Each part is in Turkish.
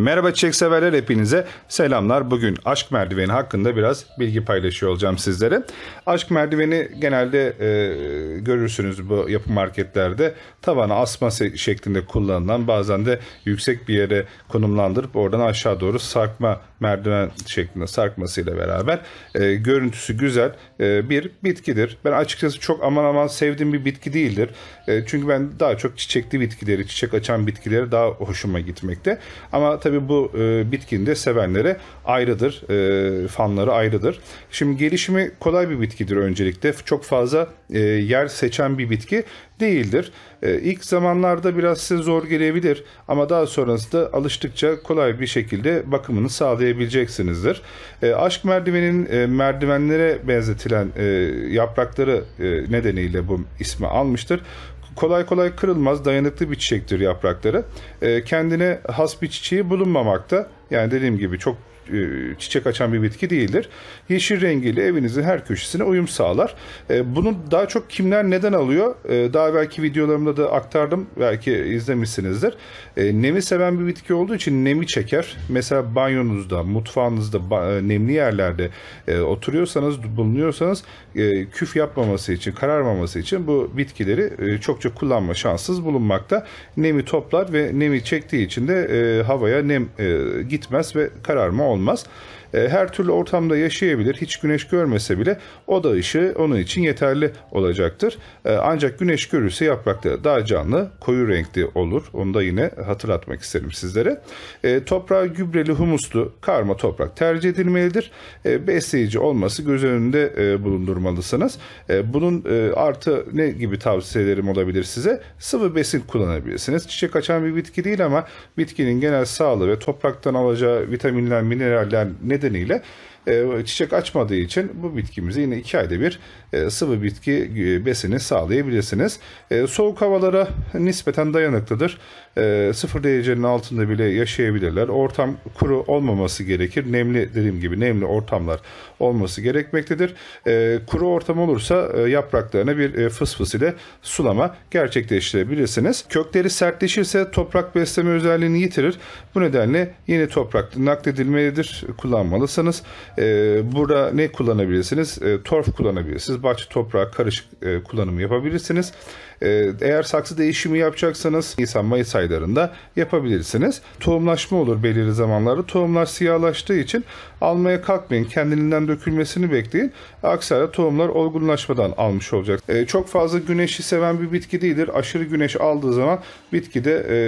Merhaba çiçek severler hepinize selamlar. Bugün aşk merdiveni hakkında biraz bilgi paylaşıyor olacağım sizlere. Aşk merdiveni genelde e, görürsünüz bu yapı marketlerde tavana asma şeklinde kullanılan bazen de yüksek bir yere konumlandırıp oradan aşağı doğru sarkma merdiven şeklinde sarkmasıyla beraber e, görüntüsü güzel e, bir bitkidir. Ben açıkçası çok aman aman sevdiğim bir bitki değildir. E, çünkü ben daha çok çiçekli bitkileri, çiçek açan bitkileri daha hoşuma gitmekte. Ama tabii Tabii bu e, bitkinin de sevenlere ayrıdır, e, fanları ayrıdır. Şimdi gelişimi kolay bir bitkidir öncelikle. Çok fazla e, yer seçen bir bitki değildir. E, ilk zamanlarda biraz size zor gelebilir ama daha sonrasında alıştıkça kolay bir şekilde bakımını sağlayabileceksinizdir. E, aşk merdivenin e, merdivenlere benzetilen e, yaprakları e, nedeniyle bu ismi almıştır kolay kolay kırılmaz dayanıklı bir çiçektir yaprakları. E, kendine has bir çiçeği bulunmamakta. Yani dediğim gibi çok e, çiçek açan bir bitki değildir. Yeşil rengiyle evinizin her köşesine uyum sağlar. E, bunu daha çok kimler neden alıyor? E, daha evvelki videolarımda da aktardım. Belki izlemişsinizdir. Nemi seven bir bitki olduğu için nemi çeker. Mesela banyonuzda, mutfağınızda, nemli yerlerde oturuyorsanız, bulunuyorsanız küf yapmaması için, kararmaması için bu bitkileri çok çok kullanma şanssız bulunmakta. Nemi toplar ve nemi çektiği için de havaya nem gitmez ve kararma olmaz olmaz. E, her türlü ortamda yaşayabilir. Hiç güneş görmese bile o da ışığı onun için yeterli olacaktır. E, ancak güneş görürse yaprakları daha canlı, koyu renkli olur. Onu da yine hatırlatmak isterim sizlere. E, toprağı gübreli, humuslu, karma toprak tercih edilmelidir. Besleyici olması göz önünde bulundurmalısınız. Bunun artı ne gibi tavsiyelerim olabilir size? Sıvı besin kullanabilirsiniz. Çiçek açan bir bitki değil ama bitkinin genel sağlığı ve topraktan alacağı vitaminler, vitaminlenmenin mineraller nedeniyle e, çiçek açmadığı için bu bitkimizi yine 2 ayda bir e, sıvı bitki e, besini sağlayabilirsiniz. Soğuk havalara nispeten dayanıklıdır. 0 derecenin altında bile yaşayabilirler. Ortam kuru olmaması gerekir. Nemli dediğim gibi nemli ortamlar olması gerekmektedir. Kuru ortam olursa yapraklarına bir fısfıs ile sulama gerçekleştirebilirsiniz. Kökleri sertleşirse toprak besleme özelliğini yitirir. Bu nedenle yeni toprak nakledilmelidir. Kullanmalısınız. Ee, burada ne kullanabilirsiniz? Ee, torf kullanabilirsiniz. Bahçe toprağı karışık e, kullanımı yapabilirsiniz. Ee, eğer saksı değişimi yapacaksanız Nisan-Mayıs aylarında yapabilirsiniz. Tohumlaşma olur belirli zamanlarda. Tohumlar siyahlaştığı için almaya kalkmayın. Kendiliğinden dökülmesini bekleyin. Aksi halde tohumlar olgunlaşmadan almış olacak. E, çok fazla güneşi seven bir bitki değildir. Aşırı güneş aldığı zaman bitkide e,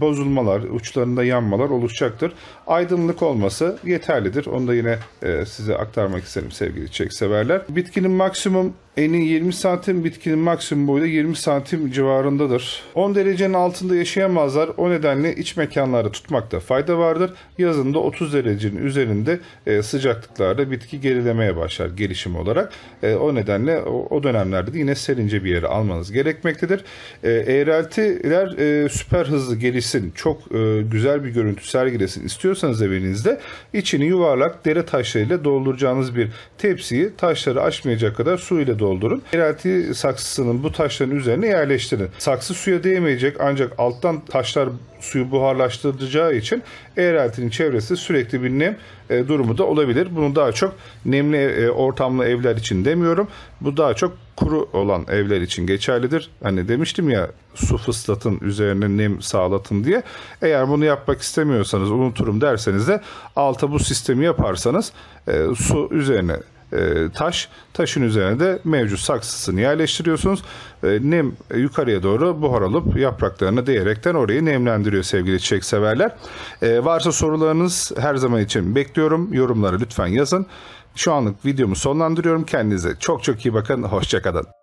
bozulmalar, uçlarında yanmalar oluşacaktır. Aydınlık olması yeterlidir. Onu da yine e, size aktarmak isterim sevgili çekseverler. Bitkinin maksimum Enin 20 santim bitkinin maksimum boyu da 20 santim civarındadır. 10 derecenin altında yaşayamazlar. O nedenle iç mekanlarda tutmakta fayda vardır. Yazında 30 derecenin üzerinde e, sıcaklıklarda bitki gerilemeye başlar gelişim olarak. E, o nedenle o dönemlerde de yine serince bir yere almanız gerekmektedir. E, eğreltiler süper hızlı gelişsin, çok güzel bir görüntü sergilesin istiyorsanız evinizde içini yuvarlak dere taşlarıyla dolduracağınız bir tepsiyi taşları açmayacak kadar su ile doldurun. Yeraltı saksısının bu taşların üzerine yerleştirin. Saksı suya değmeyecek ancak alttan taşlar suyu buharlaştıracağı için eğreltinin çevresi sürekli bir nem e, durumu da olabilir. Bunu daha çok nemli e, ortamlı evler için demiyorum. Bu daha çok kuru olan evler için geçerlidir. Hani demiştim ya su fıslatın üzerine nem sağlatın diye. Eğer bunu yapmak istemiyorsanız unuturum derseniz de alta bu sistemi yaparsanız e, su üzerine e, taş. Taşın üzerine de mevcut saksısını yerleştiriyorsunuz. E, nem yukarıya doğru buhar alıp yapraklarını değerekten orayı nemlendiriyor sevgili çiçek severler. E, varsa sorularınız her zaman için bekliyorum. Yorumlara lütfen yazın. Şu anlık videomu sonlandırıyorum. Kendinize çok çok iyi bakın. Hoşçakalın.